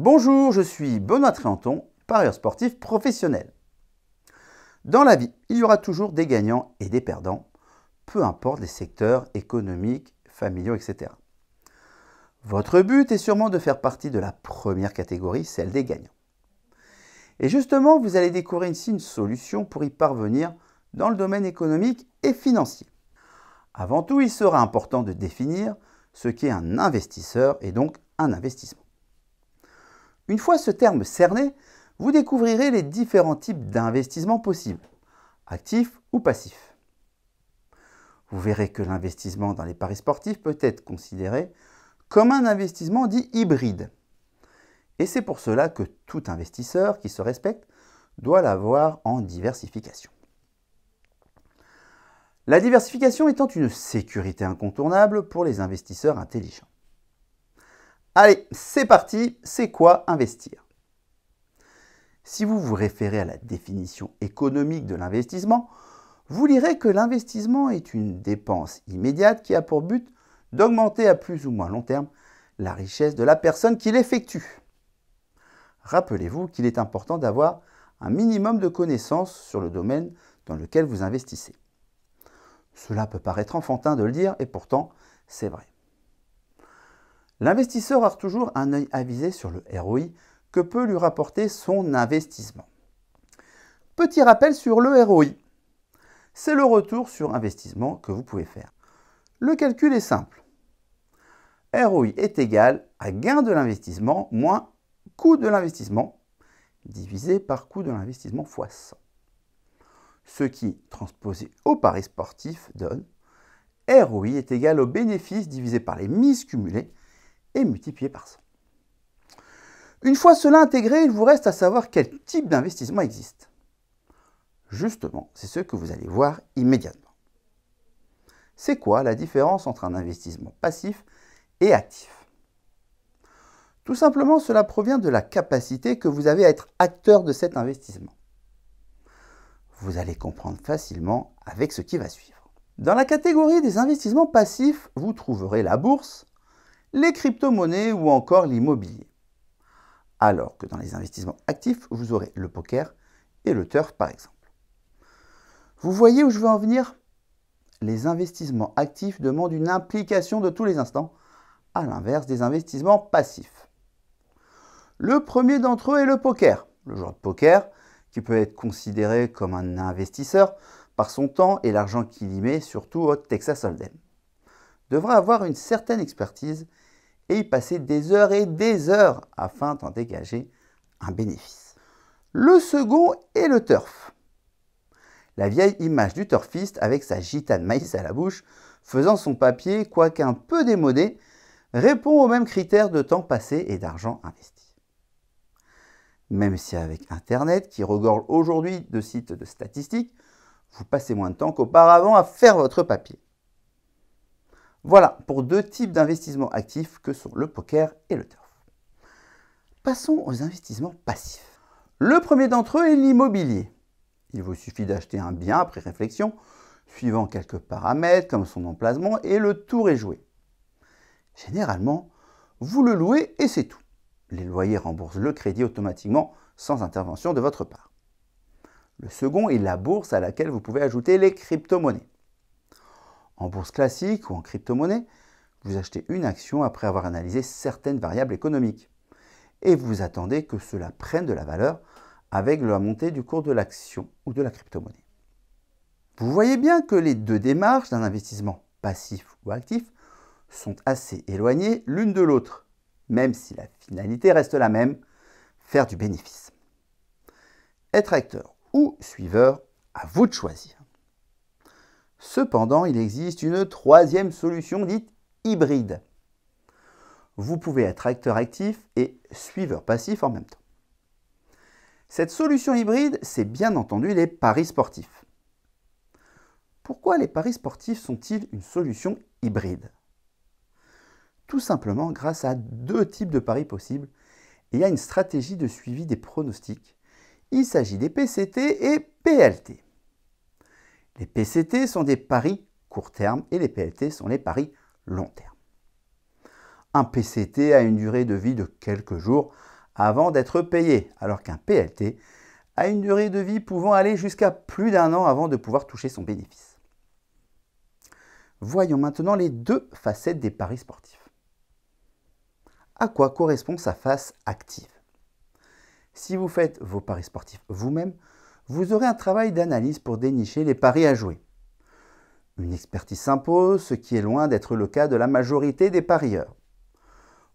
Bonjour, je suis Benoît Tréanton, parieur sportif professionnel. Dans la vie, il y aura toujours des gagnants et des perdants, peu importe les secteurs économiques, familiaux, etc. Votre but est sûrement de faire partie de la première catégorie, celle des gagnants. Et justement, vous allez découvrir ici une solution pour y parvenir dans le domaine économique et financier. Avant tout, il sera important de définir ce qu'est un investisseur et donc un investissement. Une fois ce terme cerné, vous découvrirez les différents types d'investissements possibles, actifs ou passifs. Vous verrez que l'investissement dans les paris sportifs peut être considéré comme un investissement dit hybride. Et c'est pour cela que tout investisseur qui se respecte doit l'avoir en diversification. La diversification étant une sécurité incontournable pour les investisseurs intelligents. Allez, c'est parti, c'est quoi investir Si vous vous référez à la définition économique de l'investissement, vous lirez que l'investissement est une dépense immédiate qui a pour but d'augmenter à plus ou moins long terme la richesse de la personne qui l'effectue. Rappelez-vous qu'il est important d'avoir un minimum de connaissances sur le domaine dans lequel vous investissez. Cela peut paraître enfantin de le dire, et pourtant c'est vrai. L'investisseur a toujours un œil avisé sur le ROI que peut lui rapporter son investissement. Petit rappel sur le ROI. C'est le retour sur investissement que vous pouvez faire. Le calcul est simple. ROI est égal à gain de l'investissement moins coût de l'investissement divisé par coût de l'investissement fois 100. Ce qui, transposé au pari sportif, donne ROI est égal au bénéfice divisé par les mises cumulées et multiplié par 100. Une fois cela intégré, il vous reste à savoir quel type d'investissement existe. Justement, c'est ce que vous allez voir immédiatement. C'est quoi la différence entre un investissement passif et actif Tout simplement, cela provient de la capacité que vous avez à être acteur de cet investissement. Vous allez comprendre facilement avec ce qui va suivre. Dans la catégorie des investissements passifs, vous trouverez la bourse, les crypto-monnaies ou encore l'immobilier. Alors que dans les investissements actifs, vous aurez le poker et le turf par exemple. Vous voyez où je veux en venir Les investissements actifs demandent une implication de tous les instants, à l'inverse des investissements passifs. Le premier d'entre eux est le poker. Le joueur de poker, qui peut être considéré comme un investisseur par son temps et l'argent qu'il y met, surtout au Texas Hold'em, devra avoir une certaine expertise et y passer des heures et des heures afin d'en dégager un bénéfice. Le second est le turf. La vieille image du turfiste avec sa gitane maïs à la bouche, faisant son papier, quoiqu'un peu démodé, répond aux mêmes critères de temps passé et d'argent investi. Même si avec Internet, qui regorge aujourd'hui de sites de statistiques, vous passez moins de temps qu'auparavant à faire votre papier. Voilà pour deux types d'investissements actifs que sont le poker et le turf. Passons aux investissements passifs. Le premier d'entre eux est l'immobilier. Il vous suffit d'acheter un bien après réflexion, suivant quelques paramètres comme son emplacement, et le tour est joué. Généralement, vous le louez et c'est tout. Les loyers remboursent le crédit automatiquement sans intervention de votre part. Le second est la bourse à laquelle vous pouvez ajouter les crypto-monnaies. En bourse classique ou en crypto-monnaie, vous achetez une action après avoir analysé certaines variables économiques. Et vous attendez que cela prenne de la valeur avec la montée du cours de l'action ou de la crypto-monnaie. Vous voyez bien que les deux démarches d'un investissement passif ou actif sont assez éloignées l'une de l'autre, même si la finalité reste la même, faire du bénéfice. Être acteur ou suiveur, à vous de choisir. Cependant, il existe une troisième solution dite hybride. Vous pouvez être acteur actif et suiveur passif en même temps. Cette solution hybride, c'est bien entendu les paris sportifs. Pourquoi les paris sportifs sont-ils une solution hybride Tout simplement grâce à deux types de paris possibles et à une stratégie de suivi des pronostics. Il s'agit des PCT et PLT. Les PCT sont des paris court terme et les PLT sont les paris long terme. Un PCT a une durée de vie de quelques jours avant d'être payé, alors qu'un PLT a une durée de vie pouvant aller jusqu'à plus d'un an avant de pouvoir toucher son bénéfice. Voyons maintenant les deux facettes des paris sportifs. À quoi correspond sa face active Si vous faites vos paris sportifs vous-même, vous aurez un travail d'analyse pour dénicher les paris à jouer. Une expertise s'impose, ce qui est loin d'être le cas de la majorité des parieurs.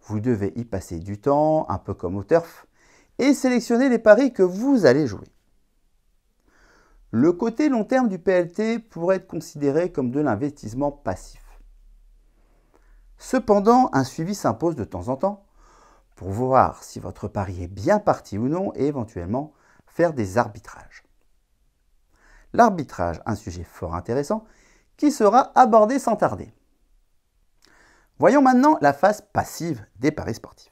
Vous devez y passer du temps, un peu comme au turf, et sélectionner les paris que vous allez jouer. Le côté long terme du PLT pourrait être considéré comme de l'investissement passif. Cependant, un suivi s'impose de temps en temps pour voir si votre pari est bien parti ou non et éventuellement faire des arbitrages. L'arbitrage, un sujet fort intéressant, qui sera abordé sans tarder. Voyons maintenant la phase passive des paris sportifs.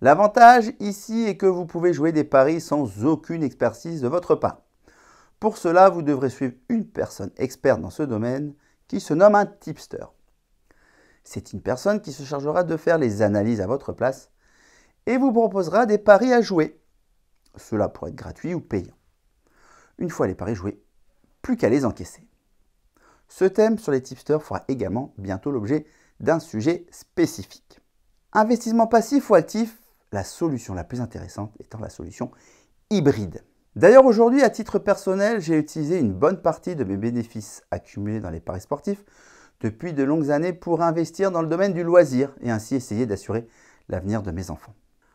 L'avantage ici est que vous pouvez jouer des paris sans aucune expertise de votre part. Pour cela, vous devrez suivre une personne experte dans ce domaine qui se nomme un tipster. C'est une personne qui se chargera de faire les analyses à votre place et vous proposera des paris à jouer cela pourrait être gratuit ou payant. Une fois les paris joués, plus qu'à les encaisser. Ce thème sur les tipsters fera également bientôt l'objet d'un sujet spécifique. Investissement passif ou actif, la solution la plus intéressante étant la solution hybride. D'ailleurs aujourd'hui, à titre personnel, j'ai utilisé une bonne partie de mes bénéfices accumulés dans les paris sportifs depuis de longues années pour investir dans le domaine du loisir et ainsi essayer d'assurer l'avenir de mes enfants.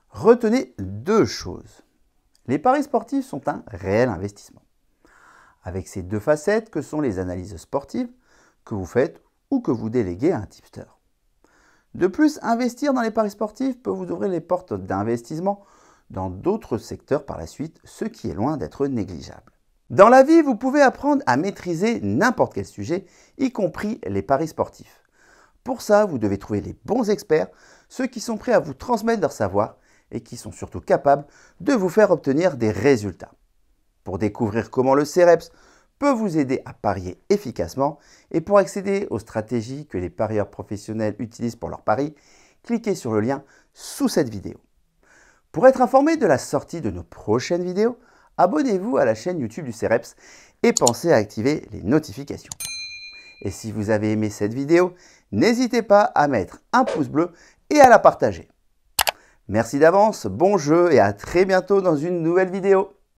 Retenez deux choses. Les paris sportifs sont un réel investissement. Avec ces deux facettes que sont les analyses sportives que vous faites ou que vous déléguez à un tipster. De plus, investir dans les paris sportifs peut vous ouvrir les portes d'investissement dans d'autres secteurs par la suite, ce qui est loin d'être négligeable. Dans la vie, vous pouvez apprendre à maîtriser n'importe quel sujet, y compris les paris sportifs. Pour ça, vous devez trouver les bons experts, ceux qui sont prêts à vous transmettre leur savoir et qui sont surtout capables de vous faire obtenir des résultats. Pour découvrir comment le CEREPS peut vous aider à parier efficacement et pour accéder aux stratégies que les parieurs professionnels utilisent pour leurs paris, cliquez sur le lien sous cette vidéo. Pour être informé de la sortie de nos prochaines vidéos, abonnez-vous à la chaîne YouTube du CEREPS et pensez à activer les notifications. Et si vous avez aimé cette vidéo, n'hésitez pas à mettre un pouce bleu et à la partager. Merci d'avance, bon jeu et à très bientôt dans une nouvelle vidéo.